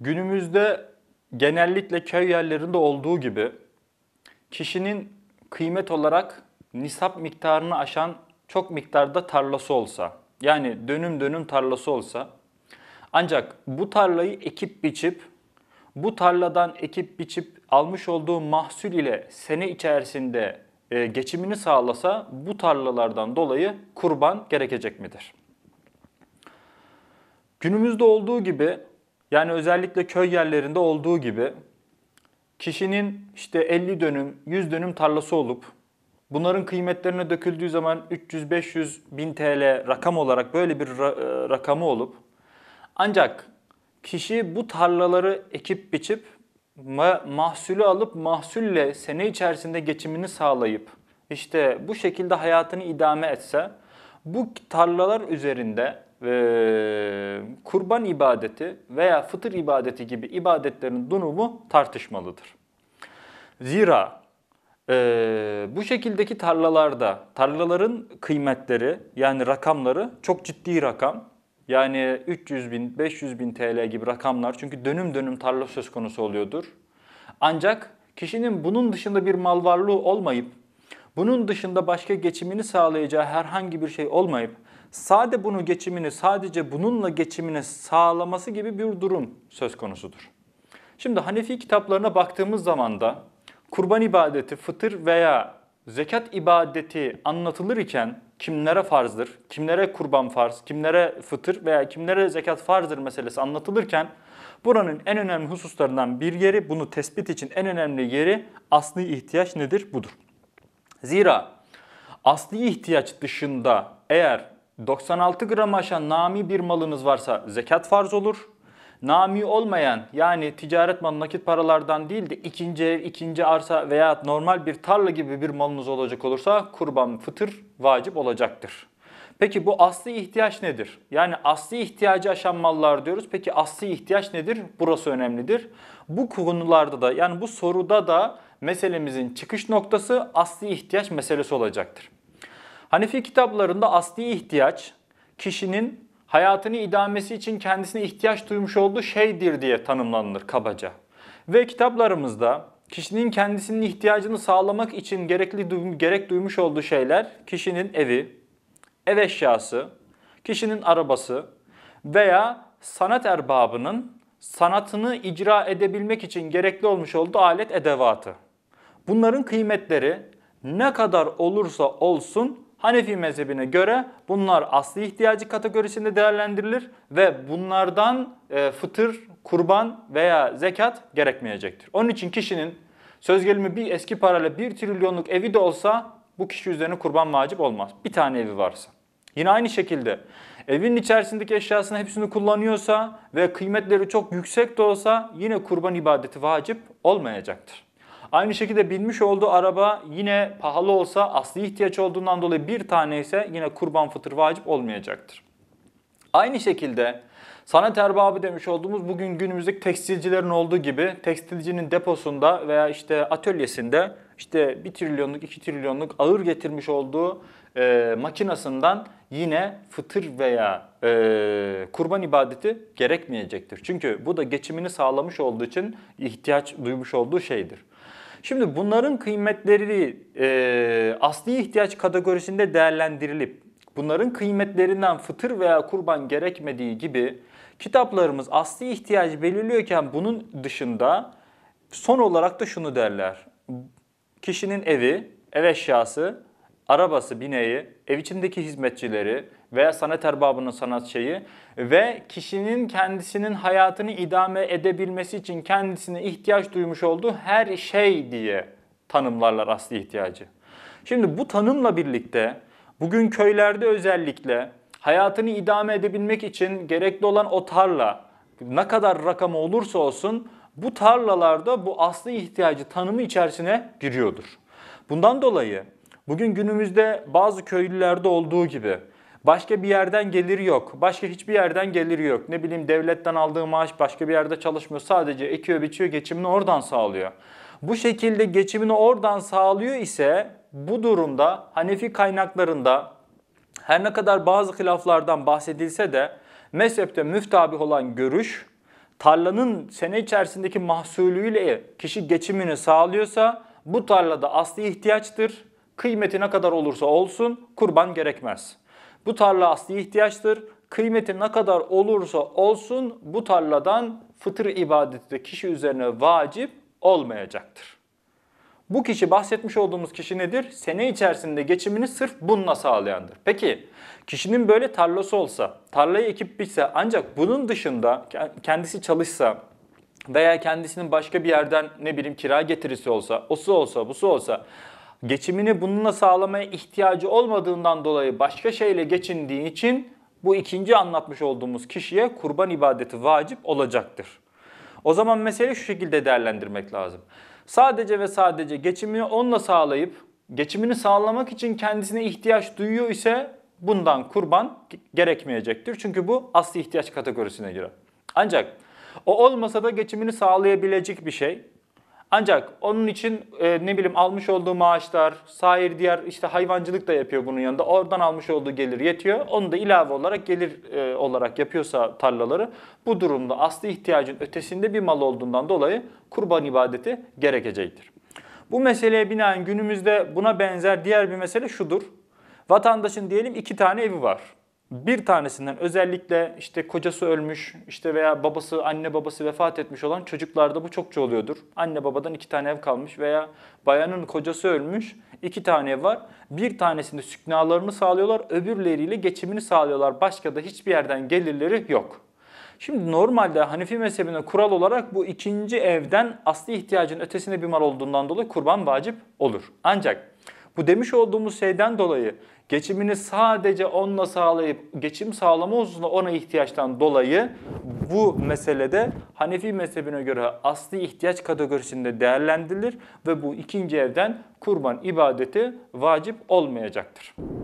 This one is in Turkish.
Günümüzde genellikle köy yerlerinde olduğu gibi kişinin kıymet olarak nisap miktarını aşan çok miktarda tarlası olsa, yani dönüm dönüm tarlası olsa, ancak bu tarlayı ekip biçip, bu tarladan ekip biçip almış olduğu mahsul ile sene içerisinde e, geçimini sağlasa bu tarlalardan dolayı kurban gerekecek midir? Günümüzde olduğu gibi yani özellikle köy yerlerinde olduğu gibi kişinin işte 50 dönüm, 100 dönüm tarlası olup bunların kıymetlerine döküldüğü zaman 300, 500, bin TL rakam olarak böyle bir ra- e, rakamı olup ancak kişi bu tarlaları ekip biçip mahsulü alıp mahsulle sene içerisinde geçimini sağlayıp işte bu şekilde hayatını idame etse bu tarlalar üzerinde e, kurban ibadeti veya fıtır ibadeti gibi ibadetlerin durumu tartışmalıdır. Zira e, bu şekildeki tarlalarda tarlaların kıymetleri yani rakamları çok ciddi rakam. Yani 300 bin, 500 bin TL gibi rakamlar çünkü dönüm dönüm tarla söz konusu oluyordur. Ancak kişinin bunun dışında bir mal varlığı olmayıp, bunun dışında başka geçimini sağlayacağı herhangi bir şey olmayıp, sade bunu geçimini sadece bununla geçimini sağlaması gibi bir durum söz konusudur. Şimdi Hanefi kitaplarına baktığımız zaman da kurban ibadeti, fıtır veya zekat ibadeti anlatılır iken kimlere farzdır, kimlere kurban farz, kimlere fıtır veya kimlere zekat farzdır meselesi anlatılırken buranın en önemli hususlarından bir yeri, bunu tespit için en önemli yeri asli ihtiyaç nedir? Budur. Zira asli ihtiyaç dışında eğer 96 gram aşan nami bir malınız varsa zekat farz olur. Nami olmayan yani ticaret malı nakit paralardan değil de ikinci ev, ikinci arsa veya normal bir tarla gibi bir malınız olacak olursa kurban fıtır vacip olacaktır. Peki bu asli ihtiyaç nedir? Yani asli ihtiyacı aşan mallar diyoruz. Peki asli ihtiyaç nedir? Burası önemlidir. Bu konularda da yani bu soruda da meselemizin çıkış noktası asli ihtiyaç meselesi olacaktır. Hanefi kitaplarında asli ihtiyaç kişinin hayatını idamesi için kendisine ihtiyaç duymuş olduğu şeydir diye tanımlanır kabaca. Ve kitaplarımızda kişinin kendisinin ihtiyacını sağlamak için gerekli gerek duymuş olduğu şeyler kişinin evi, ev eşyası, kişinin arabası veya sanat erbabının sanatını icra edebilmek için gerekli olmuş olduğu alet edevatı. Bunların kıymetleri ne kadar olursa olsun Hanefi mezhebine göre bunlar asli ihtiyacı kategorisinde değerlendirilir ve bunlardan e, fıtır, kurban veya zekat gerekmeyecektir. Onun için kişinin söz gelimi bir eski parayla bir trilyonluk evi de olsa bu kişi üzerine kurban vacip olmaz. Bir tane evi varsa. Yine aynı şekilde evin içerisindeki eşyasını hepsini kullanıyorsa ve kıymetleri çok yüksek de olsa yine kurban ibadeti vacip olmayacaktır. Aynı şekilde binmiş olduğu araba yine pahalı olsa asli ihtiyaç olduğundan dolayı bir tane ise yine kurban fıtır vacip olmayacaktır. Aynı şekilde sanat erbabı demiş olduğumuz bugün günümüzdeki tekstilcilerin olduğu gibi tekstilcinin deposunda veya işte atölyesinde işte 1 trilyonluk 2 trilyonluk ağır getirmiş olduğu e, makinasından yine fıtır veya e, kurban ibadeti gerekmeyecektir. Çünkü bu da geçimini sağlamış olduğu için ihtiyaç duymuş olduğu şeydir. Şimdi bunların kıymetleri e, asli ihtiyaç kategorisinde değerlendirilip bunların kıymetlerinden fıtır veya kurban gerekmediği gibi kitaplarımız asli ihtiyacı belirliyorken bunun dışında son olarak da şunu derler. Kişinin evi, ev eşyası arabası, bineği, ev içindeki hizmetçileri veya sanat erbabının sanat şeyi ve kişinin kendisinin hayatını idame edebilmesi için kendisine ihtiyaç duymuş olduğu her şey diye tanımlarlar asli ihtiyacı. Şimdi bu tanımla birlikte bugün köylerde özellikle hayatını idame edebilmek için gerekli olan o tarla ne kadar rakamı olursa olsun bu tarlalarda bu asli ihtiyacı tanımı içerisine giriyordur. Bundan dolayı Bugün günümüzde bazı köylülerde olduğu gibi Başka bir yerden gelir yok. Başka hiçbir yerden gelir yok. Ne bileyim devletten aldığı maaş başka bir yerde çalışmıyor. Sadece ekiyor biçiyor geçimini oradan sağlıyor. Bu şekilde geçimini oradan sağlıyor ise bu durumda Hanefi kaynaklarında her ne kadar bazı hilaflardan bahsedilse de mezhepte müftabi olan görüş tarlanın sene içerisindeki mahsulüyle kişi geçimini sağlıyorsa bu tarlada asli ihtiyaçtır Kıymeti ne kadar olursa olsun kurban gerekmez. Bu tarla asli ihtiyaçtır. Kıymeti ne kadar olursa olsun bu tarladan fıtır ibadeti de kişi üzerine vacip olmayacaktır. Bu kişi bahsetmiş olduğumuz kişi nedir? Sene içerisinde geçimini sırf bununla sağlayandır. Peki kişinin böyle tarlası olsa, tarlayı ekip bitse ancak bunun dışında kendisi çalışsa veya kendisinin başka bir yerden ne bileyim kira getirisi olsa, osu olsa, busu olsa geçimini bununla sağlamaya ihtiyacı olmadığından dolayı başka şeyle geçindiği için bu ikinci anlatmış olduğumuz kişiye kurban ibadeti vacip olacaktır. O zaman mesele şu şekilde değerlendirmek lazım. Sadece ve sadece geçimini onunla sağlayıp geçimini sağlamak için kendisine ihtiyaç duyuyor ise bundan kurban gerekmeyecektir. Çünkü bu asli ihtiyaç kategorisine girer. Ancak o olmasa da geçimini sağlayabilecek bir şey ancak onun için e, ne bileyim almış olduğu maaşlar, sair diğer işte hayvancılık da yapıyor bunun yanında. Oradan almış olduğu gelir yetiyor. Onu da ilave olarak gelir e, olarak yapıyorsa tarlaları bu durumda asli ihtiyacın ötesinde bir mal olduğundan dolayı kurban ibadeti gerekecektir. Bu meseleye binaen günümüzde buna benzer diğer bir mesele şudur. Vatandaşın diyelim iki tane evi var bir tanesinden özellikle işte kocası ölmüş işte veya babası anne babası vefat etmiş olan çocuklarda bu çokça oluyordur. Anne babadan iki tane ev kalmış veya bayanın kocası ölmüş iki tane ev var. Bir tanesinde süknalarını sağlıyorlar öbürleriyle geçimini sağlıyorlar. Başka da hiçbir yerden gelirleri yok. Şimdi normalde Hanefi mezhebine kural olarak bu ikinci evden asli ihtiyacın ötesine bir mal olduğundan dolayı kurban vacip olur. Ancak bu demiş olduğumuz şeyden dolayı geçimini sadece onunla sağlayıp geçim sağlama hususunda ona ihtiyaçtan dolayı bu meselede Hanefi mezhebine göre asli ihtiyaç kategorisinde değerlendirilir ve bu ikinci evden kurban ibadeti vacip olmayacaktır.